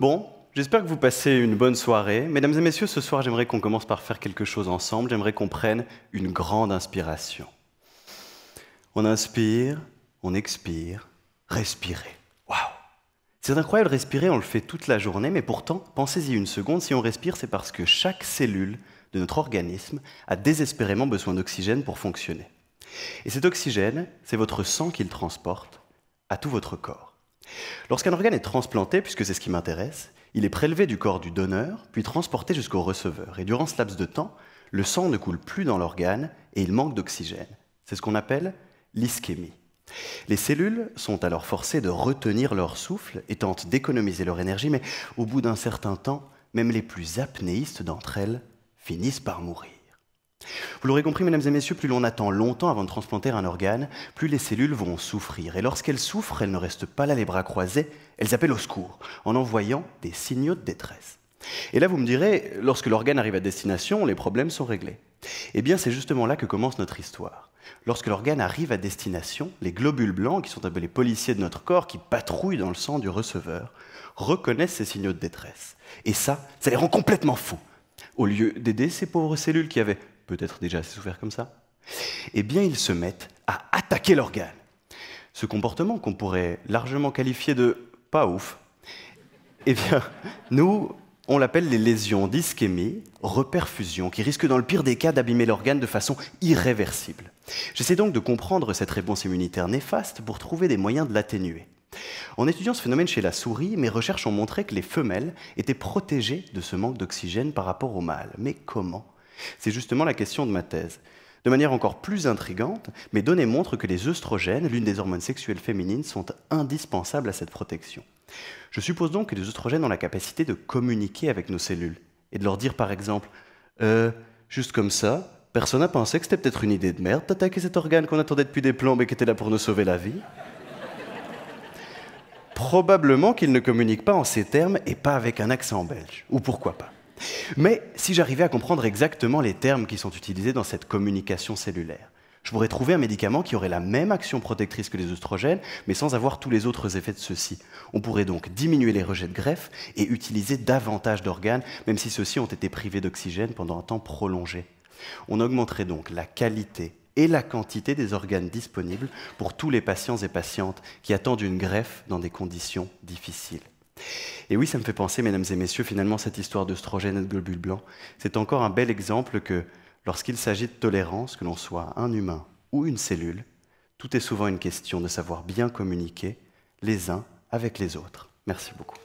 Bon, j'espère que vous passez une bonne soirée. Mesdames et messieurs, ce soir, j'aimerais qu'on commence par faire quelque chose ensemble. J'aimerais qu'on prenne une grande inspiration. On inspire, on expire, respirez. C'est incroyable, respirer, on le fait toute la journée, mais pourtant, pensez-y une seconde, si on respire, c'est parce que chaque cellule de notre organisme a désespérément besoin d'oxygène pour fonctionner. Et cet oxygène, c'est votre sang qu'il transporte à tout votre corps. Lorsqu'un organe est transplanté, puisque c'est ce qui m'intéresse, il est prélevé du corps du donneur, puis transporté jusqu'au receveur. Et durant ce laps de temps, le sang ne coule plus dans l'organe et il manque d'oxygène. C'est ce qu'on appelle l'ischémie. Les cellules sont alors forcées de retenir leur souffle et tentent d'économiser leur énergie, mais au bout d'un certain temps, même les plus apnéistes d'entre elles finissent par mourir. Vous l'aurez compris, mesdames et messieurs, plus l'on attend longtemps avant de transplanter un organe, plus les cellules vont souffrir. Et lorsqu'elles souffrent, elles ne restent pas là les bras croisés, elles appellent au secours en envoyant des signaux de détresse. Et là, vous me direz, lorsque l'organe arrive à destination, les problèmes sont réglés. Eh bien, c'est justement là que commence notre histoire. Lorsque l'organe arrive à destination, les globules blancs, qui sont appelés policiers de notre corps, qui patrouillent dans le sang du receveur, reconnaissent ces signaux de détresse. Et ça, ça les rend complètement fous. Au lieu d'aider ces pauvres cellules qui avaient peut-être déjà assez souffert comme ça, eh bien, ils se mettent à attaquer l'organe. Ce comportement qu'on pourrait largement qualifier de pas ouf, eh bien, nous, on l'appelle les lésions d'ischémie, reperfusion, qui risquent dans le pire des cas d'abîmer l'organe de façon irréversible. J'essaie donc de comprendre cette réponse immunitaire néfaste pour trouver des moyens de l'atténuer. En étudiant ce phénomène chez la souris, mes recherches ont montré que les femelles étaient protégées de ce manque d'oxygène par rapport au mâle. Mais comment C'est justement la question de ma thèse. De manière encore plus intrigante, mes données montrent que les œstrogènes, l'une des hormones sexuelles féminines, sont indispensables à cette protection. Je suppose donc que les oestrogènes ont la capacité de communiquer avec nos cellules et de leur dire par exemple euh, juste comme ça, personne n'a pensé que c'était peut-être une idée de merde d'attaquer cet organe qu'on attendait depuis des plombes et qui était là pour nous sauver la vie Probablement qu'ils ne communiquent pas en ces termes et pas avec un accent belge, ou pourquoi pas. Mais si j'arrivais à comprendre exactement les termes qui sont utilisés dans cette communication cellulaire, je pourrais trouver un médicament qui aurait la même action protectrice que les oestrogènes, mais sans avoir tous les autres effets de ceux-ci. On pourrait donc diminuer les rejets de greffe et utiliser davantage d'organes, même si ceux-ci ont été privés d'oxygène pendant un temps prolongé. On augmenterait donc la qualité et la quantité des organes disponibles pour tous les patients et patientes qui attendent une greffe dans des conditions difficiles. Et oui, ça me fait penser, mesdames et messieurs, finalement, cette histoire d'oestrogène et de globules blancs. C'est encore un bel exemple que Lorsqu'il s'agit de tolérance, que l'on soit un humain ou une cellule, tout est souvent une question de savoir bien communiquer les uns avec les autres. Merci beaucoup.